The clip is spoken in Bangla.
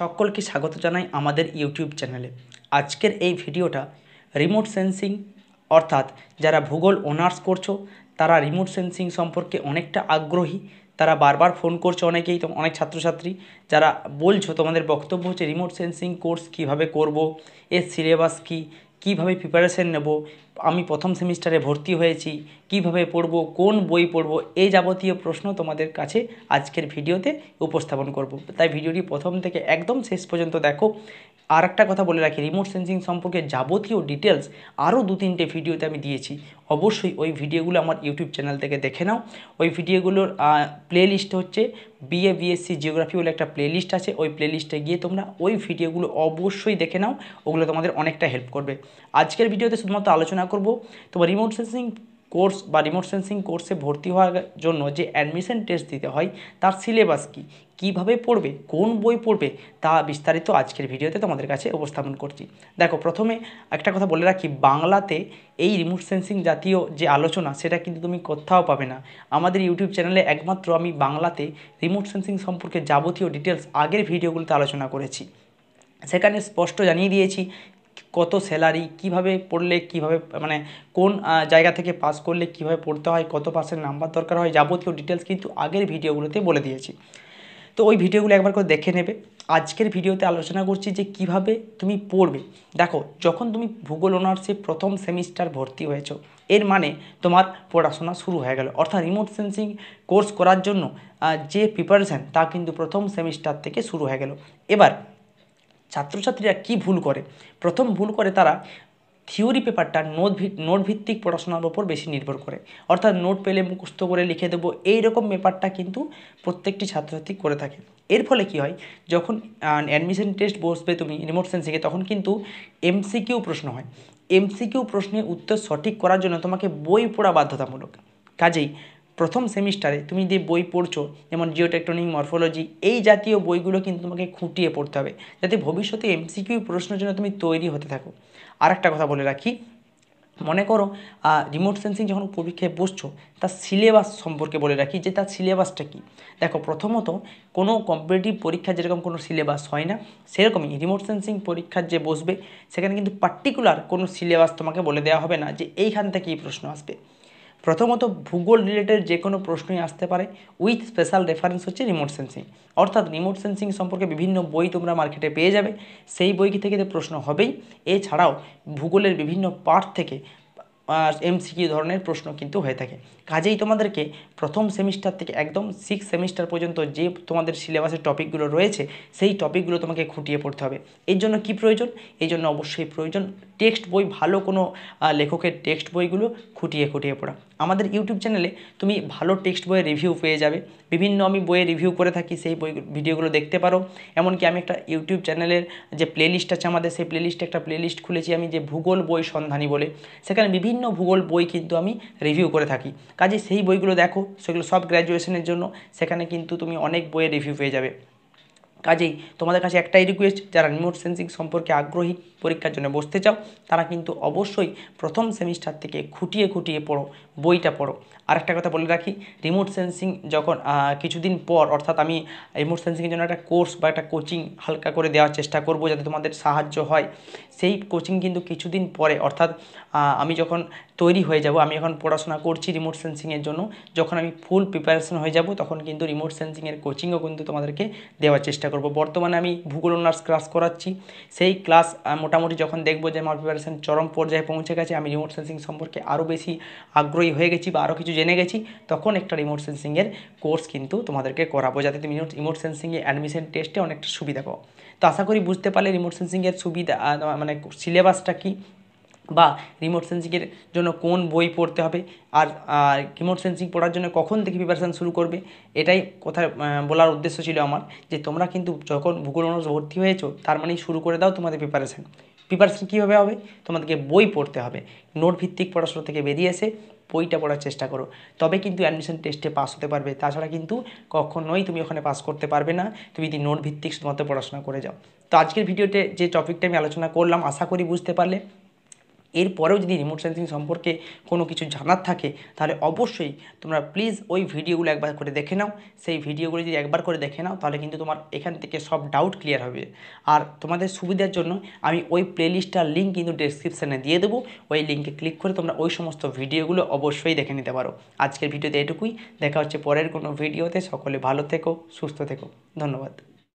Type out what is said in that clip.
সকলকে স্বাগত জানাই আমাদের ইউটিউব চ্যানেলে আজকের এই ভিডিওটা রিমোট সেন্সিং অর্থাৎ যারা ভূগোল অনার্স করছো তারা রিমোট সেন্সিং সম্পর্কে অনেকটা আগ্রহী তারা বারবার ফোন করছে অনেকেই তো অনেক ছাত্রছাত্রী যারা বলছো তোমাদের বক্তব্য হচ্ছে রিমোট সেন্সিং কোর্স কিভাবে করব এর সিলেবাস কি কিভাবে প্রিপারেশন নেব আমি প্রথম সেমিস্টারে ভর্তি হয়েছি কিভাবে পড়ব কোন বই পড়ব এই যাবতীয় প্রশ্ন তোমাদের কাছে আজকের ভিডিওতে উপস্থাপন করব তাই ভিডিওটি প্রথম থেকে একদম শেষ পর্যন্ত দেখো আর একটা কথা বলে রাখি রিমোট সেন্সিং সম্পর্কে যাবতীয় ডিটেলস আরও দু তিনটে ভিডিওতে আমি দিয়েছি অবশ্যই ওই ভিডিওগুলো আমার ইউটিউব চ্যানেল থেকে দেখে নাও ওই ভিডিওগুলোর প্লে লিস্ট হচ্ছে বিএ বিএসসি জিওগ্রাফি বলে একটা প্লেলিস্ট আছে ওই প্লেলিস্টে গিয়ে তোমরা ওই ভিডিওগুলো অবশ্যই দেখে নাও ওগুলো তোমাদের অনেকটা হেল্প করবে আজকের ভিডিওতে শুধুমাত্র আলোচনা করব তোমার রিমোট সেন্সিং কোর্স বা রিমোট সেন্সিং কোর্সে ভর্তি হওয়ার জন্য যে অ্যাডমিশন টেস্ট দিতে হয় তার সিলেবাস কী কীভাবে পড়বে কোন বই পড়বে তা বিস্তারিত আজকের ভিডিওতে তোমাদের কাছে উপস্থাপন করছি দেখো প্রথমে একটা কথা বলে রাখি বাংলাতে এই রিমোট সেন্সিং জাতীয় যে আলোচনা সেটা কিন্তু তুমি কোথাও পাবে না আমাদের ইউটিউব চ্যানেলে একমাত্র আমি বাংলাতে রিমোট সেন্সিং সম্পর্কে যাবতীয় ডিটেলস আগের ভিডিওগুলোতে আলোচনা করেছি সেখানে স্পষ্ট জানিয়ে দিয়েছি কত স্যালারি কিভাবে পড়লে কিভাবে মানে কোন জায়গা থেকে পাস করলে কিভাবে পড়তে হয় কত পাসের নাম্বার দরকার হয় যাবতীয় ডিটেলস কিন্তু আগের ভিডিওগুলোতে বলে দিয়েছি তো ওই ভিডিওগুলো একবার করে দেখে নেবে আজকের ভিডিওতে আলোচনা করছি যে কিভাবে তুমি পড়বে দেখো যখন তুমি ভূগোল অনার্সে প্রথম সেমিস্টার ভর্তি হয়েছো এর মানে তোমার পড়াশোনা শুরু হয়ে গেল অর্থাৎ রিমোট সেন্সিং কোর্স করার জন্য যে প্রিপারেশান তা কিন্তু প্রথম সেমিস্টার থেকে শুরু হয়ে গেল এবার ছাত্রছাত্রীরা কি ভুল করে প্রথম ভুল করে তারা থিওরি পেপারটা নোট নোট ভিত্তিক পড়াশোনার ওপর বেশি নির্ভর করে অর্থাৎ নোট পেলে মুখস্থ করে লিখে দেবো এইরকম ব্যাপারটা কিন্তু প্রত্যেকটি ছাত্রছাত্রী করে থাকে এর ফলে কি হয় যখন অ্যাডমিশন টেস্ট বসবে তুমি রিমোট সেন্সিংয়ে তখন কিন্তু এমসিকিউ প্রশ্ন হয় এমসিকিউ প্রশ্নের উত্তর সঠিক করার জন্য তোমাকে বই পড়া বাধ্যতামূলক কাজেই প্রথম সেমিস্টারে তুমি যে বই পড়ছো যেমন জিওটেকটনিক মরফোলজি এই জাতীয় বইগুলো কিন্তু তোমাকে খুঁটিয়ে পড়তে হবে যাতে ভবিষ্যতে এমসিকিউ প্রশ্নের জন্য তুমি তৈরি হতে থাকো আর একটা কথা বলে রাখি মনে করো রিমোট সেন্সিং যখন পরীক্ষায় বসছো তার সিলেবাস সম্পর্কে বলে রাখি যে তার সিলেবাসটা কী দেখো প্রথমত কোনো কম্পিটিটিভ পরীক্ষা যেরকম কোনো সিলেবাস হয় না সেরকমই রিমোট সেন্সিং পরীক্ষার যে বসবে সেখানে কিন্তু পার্টিকুলার কোনো সিলেবাস তোমাকে বলে দেওয়া হবে না যে এইখান থেকে এই প্রশ্ন আসবে প্রথমত ভূগোল রিলেটেড যে কোনো প্রশ্নই আসতে পারে উইথ স্পেশাল রেফারেন্স হচ্ছে রিমোট সেন্সিং অর্থাৎ রিমোট সেন্সিং সম্পর্কে বিভিন্ন বই তোমরা মার্কেটে পেয়ে যাবে সেই বই থেকে তো প্রশ্ন হবেই এছাড়াও ভূগোলের বিভিন্ন পার্ট থেকে এমসিকিউ ধরনের প্রশ্ন কিন্তু হয়ে থাকে কাজেই তোমাদেরকে প্রথম সেমিস্টার থেকে একদম সিক্স সেমিস্টার পর্যন্ত যে তোমাদের সিলেবাসের টপিকগুলো রয়েছে সেই টপিকগুলো তোমাকে খুঁটিয়ে পড়তে হবে এর জন্য কী প্রয়োজন এই জন্য অবশ্যই প্রয়োজন টেক্সট বই ভালো কোনো লেখকের টেক্সট বইগুলো খুঁটিয়ে খুঁটিয়ে পড়া আমাদের ইউটিউব চ্যানেলে তুমি ভালো টেক্সট বইয়ের রিভিউ পেয়ে যাবে বিভিন্ন আমি বইয়ের রিভিউ করে থাকি সেই বই ভিডিওগুলো দেখতে পারো এমনকি আমি একটা ইউটিউব চ্যানেলের যে প্লেলিস্ট আছে আমাদের সেই প্লেলিস্টে একটা প্লেলিস্ট খুলেছি আমি যে ভূগোল বই সন্ধানী বলে সেখানে বিভিন্ন বিভিন্ন ভূগোল বই কিন্তু আমি রিভিউ করে থাকি কাজে সেই বইগুলো দেখো সেগুলো সব গ্র্যাজুয়েশনের জন্য সেখানে কিন্তু তুমি অনেক বইয়ের রিভিউ পেয়ে যাবে কাজেই তোমাদের কাছে একটাই রিকোয়েস্ট যারা রিমোট সেন্সিং সম্পর্কে আগ্রহী পরীক্ষার জন্য বসতে চাও তারা কিন্তু অবশ্যই প্রথম সেমিস্টার থেকে খুঁটিয়ে খুঁটিয়ে পড়ো বইটা পড়ো আর একটা কথা বলে রাখি রিমোট সেন্সিং যখন কিছুদিন পর অর্থাৎ আমি রিমোট সেন্সিংয়ের জন্য একটা কোর্স বা একটা কোচিং হালকা করে দেওয়ার চেষ্টা করব যাতে তোমাদের সাহায্য হয় সেই কোচিং কিন্তু কিছুদিন পরে অর্থাৎ আমি যখন তৈরি হয়ে যাব আমি এখন পড়াশোনা করছি রিমোট সেন্সিংয়ের জন্য যখন আমি ফুল প্রিপারেশন হয়ে যাব তখন কিন্তু রিমোট সেন্সিংয়ের কোচিংও কিন্তু তোমাদেরকে দেওয়ার চেষ্টা করব বর্তমানে আমি ভূগোল অনার্স ক্লাস করাচ্ছি সেই ক্লাস মোটামুটি যখন দেখব যে আমার প্রিপারেশান চরম পর্যায়ে পৌঁছে গেছে আমি রিমোট সেন্সিং সম্পর্কে আরও বেশি আগ্রহী হয়ে গেছি বা আরও কিছু জেনে গেছি তখন একটা রিমোট সেন্সিংয়ের কোর্স কিন্তু তোমাদেরকে করাবো যাতে তুমি রিমোট সেন্সিংয়ে অ্যাডমিশন টেস্টে অনেকটা সুবিধা পাও তো আশা করি বুঝতে পারলে রিমোট সেন্সিংয়ের সুবিধা মানে সিলেবাসটা কী বা রিমোট সেন্সিংয়ের জন্য কোন বই পড়তে হবে আর রিমোট সেন্সিং পড়ার জন্য কখন থেকে প্রিপারেশান শুরু করবে এটাই কথা বলার উদ্দেশ্য ছিল আমার যে তোমরা কিন্তু যখন ভূগোল অনার্স ভর্তি হয়েছো তার মানেই শুরু করে দাও তোমাদের প্রিপারেশান প্রিপারেশান কীভাবে হবে তোমাদেরকে বই পড়তে হবে নোট ভিত্তিক পড়াশোনা থেকে বেরিয়ে এসে বইটা পড়ার চেষ্টা করো তবে কিন্তু অ্যাডমিশন টেস্টে পাস হতে পারবে তাছাড়া কিন্তু কখনোই তুমি ওখানে পাস করতে পারবে না তুমি যদি নোট ভিত্তিক শুধুমাত্র পড়াশোনা করে যাও তো আজকের ভিডিওতে যে টপিকটা আমি আলোচনা করলাম আশা করি বুঝতে পারলে এরপরেও যদি রিমোট সেন্সিং সম্পর্কে কোনো কিছু জানার থাকে তাহলে অবশ্যই তোমরা প্লিজ ওই ভিডিওগুলো একবার করে দেখে নাও সেই ভিডিওগুলো যদি একবার করে দেখে নাও তাহলে কিন্তু তোমার এখান থেকে সব ডাউট ক্লিয়ার হবে আর তোমাদের সুবিধার জন্য আমি ওই প্লেলিস্টটার লিঙ্ক কিন্তু ডিসক্রিপশানে দিয়ে দেবো ওই লিঙ্কে ক্লিক করে তোমরা ওই সমস্ত ভিডিওগুলো অবশ্যই দেখে নিতে পারো আজকের ভিডিওতে এটুকুই দেখা হচ্ছে পরের কোনো ভিডিওতে সকলে ভালো থেকো সুস্থ থেকো ধন্যবাদ